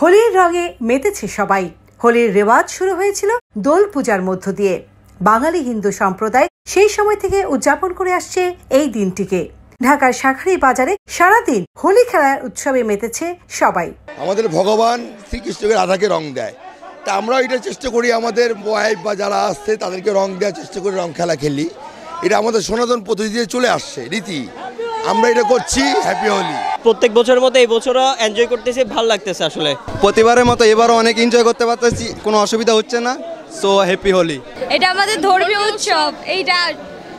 হোলির রঙে মেতেছে সবাই হোলির রেওয়াজ শুরু হয়েছিল দোল পূজার মধ্য দিয়ে বাঙালি হিন্দু সম্প্রদায় সেই সময় থেকে উদযাপন করে আসছে এই দিনটিকে ঢাকার শাঁখারি বাজারে সারাদিন হোলি খেলার উৎসবে মেতেছে সবাই আমাদের ভগবান শ্রীকৃষ্ণকে রাধাকে রং দেয় তা আমরা এটা চেষ্টা করি আমাদের ওয়াইফ বা যারা আসছে তাদেরকে রং দেওয়ার চেষ্টা করি রং খেলা খেলি এটা আমাদের সনাতন পদ্ধতি দিয়ে চলে আসছে রীতি আমরা এটা করছি হ্যাপি হোলি প্রত্যেক বছরের মতো এই বছরও এনজয় করতেছি ভালো লাগতেছে আসলে প্রতিবারের মতো এবারও অনেক এনজয় করতে পারতেছি কোনো অসুবিধা হচ্ছে না সো হ্যাপি হোলি এটা আমাদের ধর্মীয় উৎসব এইটা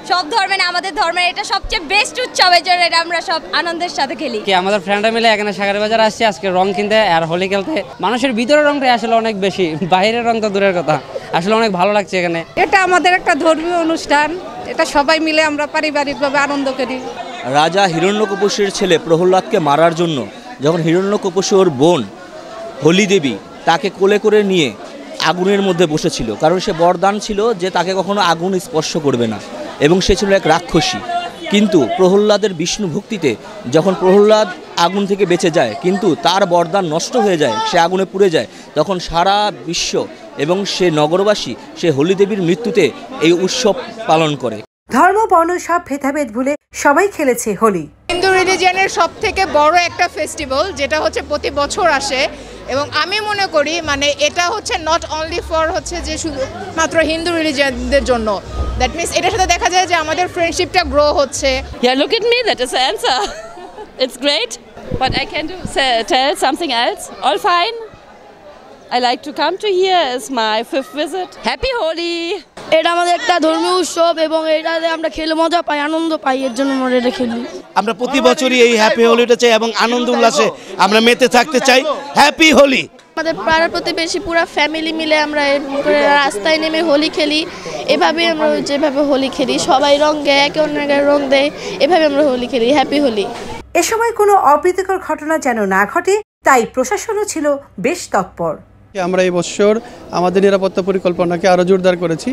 সব ধর্মে না আমাদের ধর্মের এটা সবচেয়ে বেস্ট উৎসব এই জন্য এটা আমরা সব আনন্দের সাথে খেলি কি আমাদের ফ্রেন্ডরা মিলে এখানে সাগর বাজার আসছে আজকে রং কিনতে আর হোলি খেলতে মানুষের ভিতরের রংটাই আসলে অনেক বেশি বাইরের রং তো দূরের কথা আসলে অনেক ভালো লাগছে এখানে এটা আমাদের একটা ধর্মীয় অনুষ্ঠান এটা সবাই মিলে আমরা পারিবারিকভাবে আনন্দ করি রাজা হিরণ্যকপসির ছেলে প্রহ্লাদকে মারার জন্য যখন হিরণ্যকপসি ওর বোন হোলি দেবী তাকে কোলে করে নিয়ে আগুনের মধ্যে বসেছিল কারণ সে বরদান ছিল যে তাকে কখনো আগুন স্পর্শ করবে না এবং সে ছিল এক রাক্ষসী কিন্তু প্রহ্লাদের বিষ্ণু ভক্তিতে যখন প্রহ্লাদ আগুন থেকে বেঁচে যায় কিন্তু তার বরদান নষ্ট হয়ে যায় সে আগুনে পুড়ে যায় তখন সারা বিশ্ব এবং সে নগরবাসী সে হোলি দেবীর মৃত্যুতে এই উৎসব পালন করে ধর্ম বর্ণ সব ভেদাভেদ ভুলে সবাই খেলেছে হোলি হিন্দু রিলিজিয়ানের সব থেকে বড় একটা ফেস্টিভ্যাল যেটা হচ্ছে প্রতি বছর আসে এবং আমি মনে করি মানে এটা হচ্ছে নট অনলি ফর হচ্ছে যে শুধু মাত্র হিন্দু রিলিজিয়ানদের জন্য দ্যাট মিনস এটার সাথে দেখা যায় যে আমাদের ফ্রেন্ডশিপটা গ্রো হচ্ছে yeah look at me that is answer it's great but I can do tell something else all fine I like to come to here is my fifth visit happy Holi এটা আমাদের একটা ধর্মীয় উৎসব এবং এটাতে আমরা খেলে মজা পাই আনন্দ পাই এর জন্য আমরা এটা খেলি আমরা প্রতি বছরই এই হ্যাপি হোলিটা চাই এবং আনন্দ উল্লাসে আমরা মেতে থাকতে চাই হ্যাপি হোলি আমাদের পাড়ার প্রতিবেশী পুরো ফ্যামিলি মিলে আমরা রাস্তায় নেমে হোলি খেলি এভাবে আমরা যেভাবে হোলি খেলি সবাই রং দেয় একে অন্যকে রং দেয় এভাবে আমরা হোলি খেলি হ্যাপি হোলি এ সময় কোনো অপ্রীতিকর ঘটনা যেন না ঘটে তাই প্রশাসনও ছিল বেশ তৎপর আমরা এই বছর আমাদের নিরাপত্তা পরিকল্পনাকে আরও জোরদার করেছি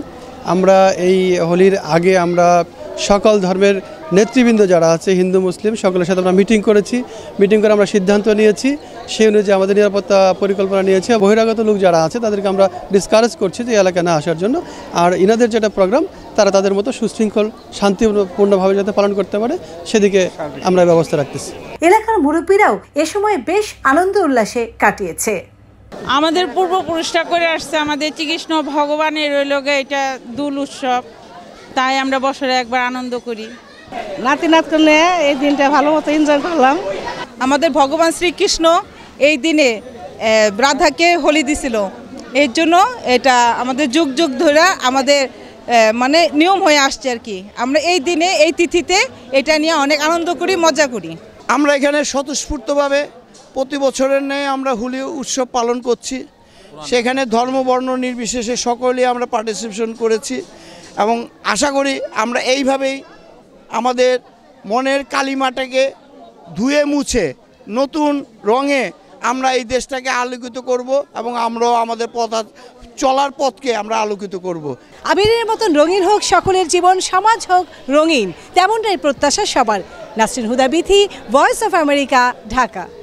আমরা এই হোলির আগে আমরা সকল ধর্মের নেতৃবৃন্দ যারা আছে হিন্দু মুসলিম সকলের সাথে আমরা মিটিং করেছি মিটিং করে আমরা সিদ্ধান্ত নিয়েছি সেই অনুযায়ী আমাদের নিরাপত্তা পরিকল্পনা নিয়েছি বহিরাগত লোক যারা আছে তাদেরকে আমরা ডিসকারেজ করছি যে এলাকায় না আসার জন্য আর ইনাদের যেটা প্রোগ্রাম তারা তাদের মতো সুশৃঙ্খল শান্তিপূর্ণভাবে যাতে পালন করতে পারে সেদিকে আমরা ব্যবস্থা রাখতেছি এলাকার মুরব্বীরাও এ সময় বেশ আনন্দ উল্লাসে কাটিয়েছে আমাদের পূর্বপুরুষরা করে আসছে আমাদের শ্রীকৃষ্ণ ভগবানের রইলগে এটা দুল উৎসব তাই আমরা বছরে একবার আনন্দ করি নাতি নাতকনে এই দিনটা ভালো মতো এনজয় করলাম আমাদের ভগবান শ্রীকৃষ্ণ এই দিনে রাধাকে হোলি দিছিল এর জন্য এটা আমাদের যুগ যুগ ধরে আমাদের মানে নিয়ম হয়ে আসছে আর কি আমরা এই দিনে এই তিথিতে এটা নিয়ে অনেক আনন্দ করি মজা করি আমরা এখানে স্বতঃস্ফূর্তভাবে প্রতি বছরের ন্যায় আমরা হোলি উৎসব পালন করছি সেখানে ধর্ম বর্ণ নির্বিশেষে সকলেই আমরা পার্টিসিপেশন করেছি এবং আশা করি আমরা এইভাবেই আমাদের মনের কালিমাটাকে ধুয়ে মুছে নতুন রঙে আমরা এই দেশটাকে আলোকিত করব এবং আমরাও আমাদের পথ চলার পথকে আমরা আলোকিত করব। আবিরের মতন রঙিন হোক সকলের জীবন সমাজ হোক রঙিন তেমনটাই প্রত্যাশা সবার Nasrin Huda Bithi voice of America Dhaka